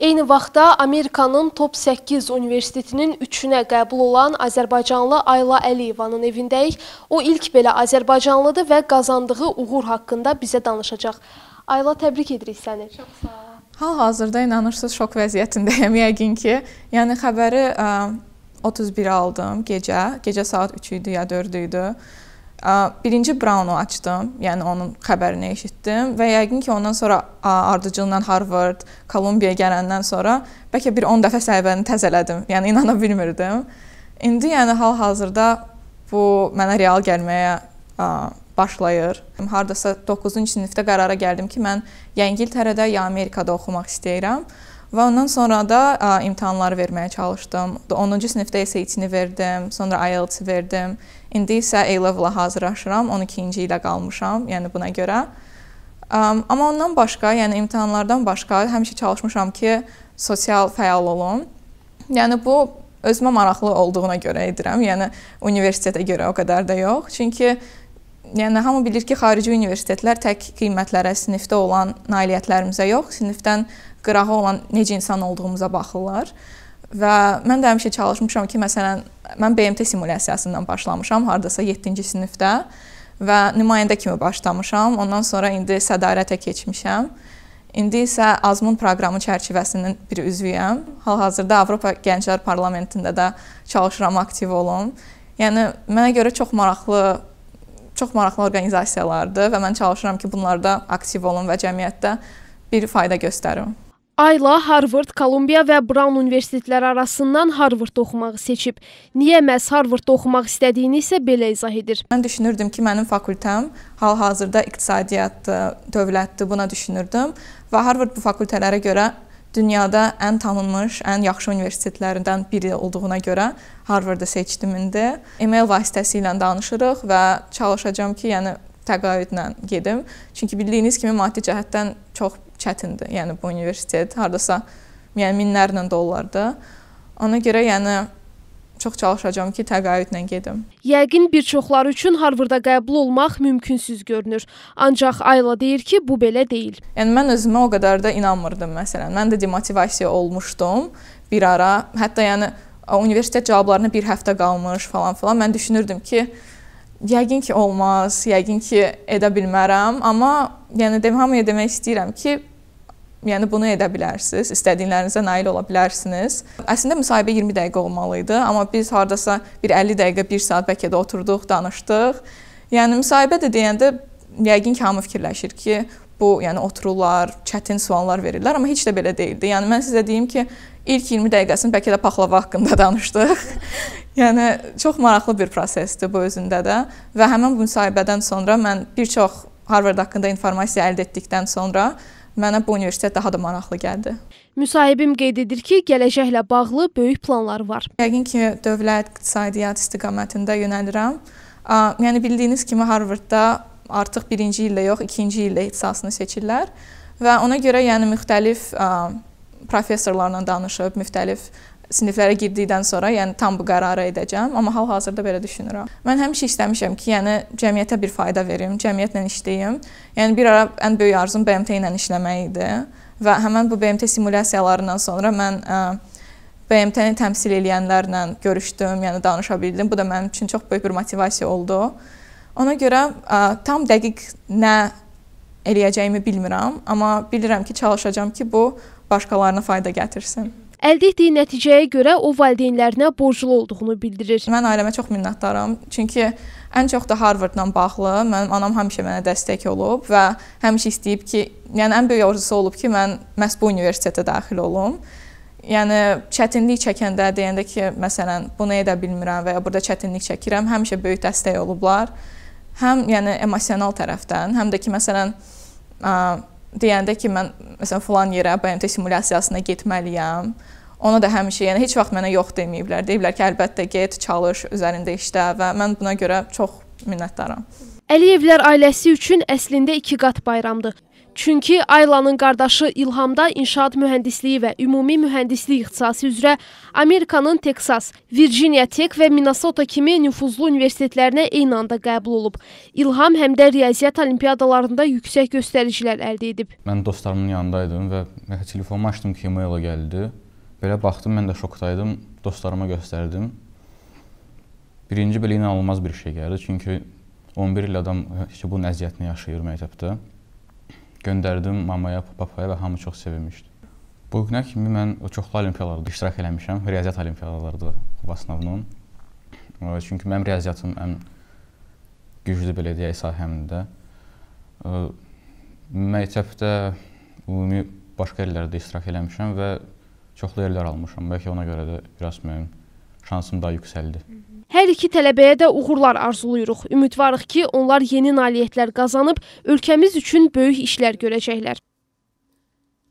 Eyni vaxtda Amerikanın Top 8 Universitetinin üçünə qəbul olan Azərbaycanlı Ayla Əliyevanın evindəyik. O ilk belə Azərbaycanlıdır və qazandığı uğur haqqında bizə danışacaq. Ayla, təbrik edirik səni. Çox sağ ol. Hal-hazırda inanırsınız şok vəziyyətindəyəm yəqin ki. Yəni xəbəri 31 aldım gecə. Gecə saat 3 idi ya 4 idi. Birinci Brown-u açdım, yəni onun xəbərini eşitdim və yəqin ki, ondan sonra ardıcıldan Harvard, Kolumbiya gələndən sonra bəlkə bir 10 dəfə səhifəni təzələdim. Yəni inana bilmirdim. İndi yəni hal-hazırda bu mənə real gəlməyə başlayır. Hardasa 9-cu sinifdə qərara gəldim ki, mən ya İngiltərədə, ya Amerikada oxumaq istəyirəm. Və ondan sonra da ə, imtahanları verməyə çalışdım. 10-cu sinifdə isə ITS-ni verdim, sonra IELTS verdim. İndi isə A-level-a hazırlaşıram, 12-ci ilə qalmışam, yəni buna görə. Um, amma ondan başqa, yəni imtahanlardan başqa həmişə çalışmışam ki, sosial fəal olum. Yəni bu özümə maraqlı olduğuna görə edirəm. Yəni universitetə görə o qədər də yox. Çünki yəni hamı bilir ki, xarici universitetlər tək qiymətlərə, sinifdə olan nailiyyətlərimizə yox, sinifdən qırağı olan necə insan olduğumuza baxırlar. Və mən də həmişə çalışmışam ki, məsələn, mən BMT simulyasiyasından başlamışam, hardasa 7-ci sinifdə və nümayəndə kimi başlamışam. Ondan sonra indi sədarətə keçmişəm. İndi isə Azmun proqramı çərçivəsinin bir üzvüyəm. Hal-hazırda Avropa Gənclər Parlamentində də çalışıram, aktiv olum. Yəni mənə görə çox maraqlı çox maraqlı orqanizasiyalardır və mən çalışıram ki, bunlarda aktiv olum və cəmiyyətdə bir fayda göstərim. Ayla Harvard, Kolumbiya və Brown universitetləri arasından Harvardda oxumağı seçib. Niyə məhz Harvardda oxumaq istədiyini isə belə izah edir. Mən düşünürdüm ki, mənim fakültəm hal-hazırda iqtisadiyyatdır, e, dövlətdir, buna düşünürdüm və Harvard bu fakültələrə görə dünyada ən tanınmış, ən yaxşı universitetlərindən biri olduğuna görə Harvardı seçdim indi. E-mail vasitəsilə danışırıq və çalışacağam ki, yəni təqaüdlə gedim. Çünki bildiyiniz kimi maddi cəhətdən çox çətindir. Yəni bu universitet hardasa yəni minlərlə dollardır. Ona görə yəni çox çalışacağam ki, təqaüdlə gedim. Yəqin bir çoxları üçün Harvarda qəbul olmaq mümkünsüz görünür. Ancaq Ayla deyir ki, bu belə deyil. Yəni mən özümə o qədər də inanmırdım məsələn. Mən də demotivasiya olmuşdum bir ara. Hətta yəni universitet cavablarına bir həftə qalmış falan filan. Mən düşünürdüm ki, yəqin ki olmaz, yəqin ki edə bilmərəm, amma yəni dem hamıya demək istəyirəm ki, yəni bunu edə bilərsiniz, istədiklərinizə nail ola bilərsiniz. Əslində müsahibə 20 dəqiqə olmalı idi, amma biz hardasa bir 50 dəqiqə, 1 saat bəlkə də oturduq, danışdıq. Yəni müsahibə də deyəndə yəqin ki hamı fikirləşir ki, bu, yəni otururlar, çətin suallar verirlər, amma heç də belə deyildi. Yəni mən sizə deyim ki, ilk 20 dəqiqəsini bəlkə də paxlava haqqında danışdıq. Yəni çox maraqlı bir prosesdir bu özündə də və həmin bu müsahibədən sonra mən bir çox Harvard haqqında informasiya əldə etdikdən sonra mənə bu universitet daha da maraqlı gəldi. Müsahibim qeyd edir ki, gələcəklə bağlı böyük planlar var. Yəqin ki, dövlət iqtisadiyyat istiqamətində yönəlirəm. Yəni bildiyiniz kimi Harvardda artıq birinci illə yox, ikinci illə ixtisasını seçirlər və ona görə yəni müxtəlif professorlarla danışıb, müxtəlif siniflərə girdikdən sonra, yəni tam bu qərarı edəcəm, amma hal-hazırda belə düşünürəm. Mən həmişə istəmişəm ki, yəni cəmiyyətə bir fayda verim, cəmiyyətlə işləyim. Yəni bir ara ən böyük arzum BMT ilə işləmək idi və həmin bu BMT simulyasiyalarından sonra mən ə, BMT-ni təmsil edənlərlə görüşdüm, yəni danışa bildim. Bu da mənim üçün çox böyük bir motivasiya oldu. Ona görə ə, tam dəqiq nə eləyəcəyimi bilmirəm, amma bilirəm ki, çalışacağam ki, bu başqalarına fayda gətirsin. Əldə etdiyi nəticəyə görə o valideynlərinə borclu olduğunu bildirir. Mən ailəmə çox minnətdaram, çünki ən çox da Harvardla bağlı mənim anam həmişə mənə dəstək olub və həmişə istəyib ki, yəni ən böyük arzusu olub ki, mən məhz bu universitetə daxil olum. Yəni çətinlik çəkəndə deyəndə ki, məsələn, bunu edə bilmirəm və ya burada çətinlik çəkirəm, həmişə böyük dəstək olublar. Həm yəni emosional tərəfdən, həm də ki, məsələn, ə, deyəndə ki, mən məsələn falan yerə BMT simulyasiyasına getməliyəm. Ona da həmişə, yəni heç vaxt mənə yox deməyiblər. Deyiblər ki, əlbəttə get, çalış, üzərində işlə və mən buna görə çox minnətdaram. Əliyevlər ailəsi üçün əslində iki qat bayramdır. Çünki Aylanın qardaşı İlhamda inşaat mühəndisliyi və ümumi mühəndislik ixtisası üzrə Amerikanın Texas, Virginia Tech və Minnesota kimi nüfuzlu universitetlərinə eyni anda qəbul olub. İlham həm də riyaziyyat olimpiadalarında yüksək göstəricilər əldə edib. Mən dostlarımın yanındaydım və telefonumu açdım ki, e-maila gəldi. Belə baxdım, mən də şokdaydım, dostlarıma göstərdim. Birinci belə inanılmaz bir şey gəldi, çünki 11 il adam bu nəziyyətini yaşayır məktəbdə göndərdim mamaya, papaya və hamı çox sevinmişdi. Bu günə kimi mən çoxlu olimpiyalarda iştirak eləmişəm. Riyaziyyat olimpiyalarında bu əsnavnın. Çünki mənim riyaziyyatım ən güclü belə deyək sahəmdə. Məktəbdə ümumi başqa illərdə iştirak eləmişəm və çoxlu yerlər almışam. Bəlkə ona görə də biraz mənim şansım daha yüksəldi. Hər iki tələbəyə də uğurlar arzulayırıq. Ümidvarıq ki, onlar yeni nailiyyətlər qazanıb ölkəmiz üçün böyük işlər görəcəklər.